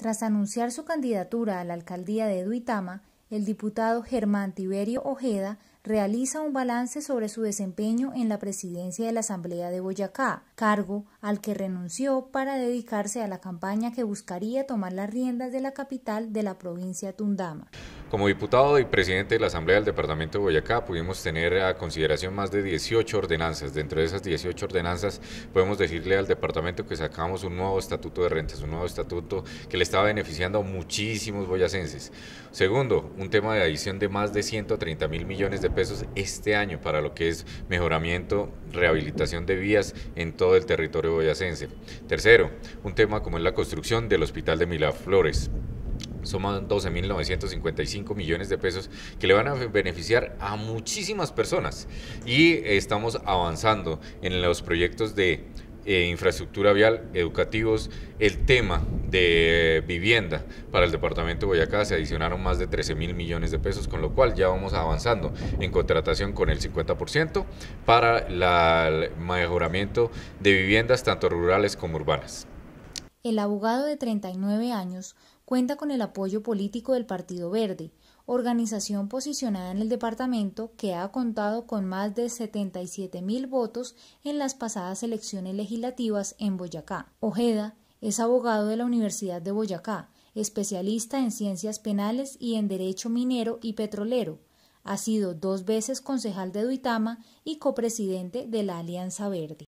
Tras anunciar su candidatura a la alcaldía de Duitama, el diputado Germán Tiberio Ojeda realiza un balance sobre su desempeño en la presidencia de la Asamblea de Boyacá, cargo al que renunció para dedicarse a la campaña que buscaría tomar las riendas de la capital de la provincia Tundama. Como diputado y presidente de la Asamblea del Departamento de Boyacá pudimos tener a consideración más de 18 ordenanzas. Dentro de esas 18 ordenanzas podemos decirle al departamento que sacamos un nuevo estatuto de rentas, un nuevo estatuto que le estaba beneficiando a muchísimos boyacenses. Segundo, un tema de adición de más de 130 mil millones de pesos este año para lo que es mejoramiento, rehabilitación de vías en todo el territorio boyacense. Tercero, un tema como es la construcción del Hospital de Milaflores. Somos 12.955 millones de pesos que le van a beneficiar a muchísimas personas. Y estamos avanzando en los proyectos de eh, infraestructura vial, educativos, el tema de vivienda para el departamento de Boyacá se adicionaron más de 13 mil millones de pesos, con lo cual ya vamos avanzando en contratación con el 50% para el mejoramiento de viviendas tanto rurales como urbanas. El abogado de 39 años cuenta con el apoyo político del Partido Verde, organización posicionada en el departamento que ha contado con más de 77 mil votos en las pasadas elecciones legislativas en Boyacá. Ojeda es abogado de la Universidad de Boyacá, especialista en ciencias penales y en derecho minero y petrolero. Ha sido dos veces concejal de Duitama y copresidente de la Alianza Verde.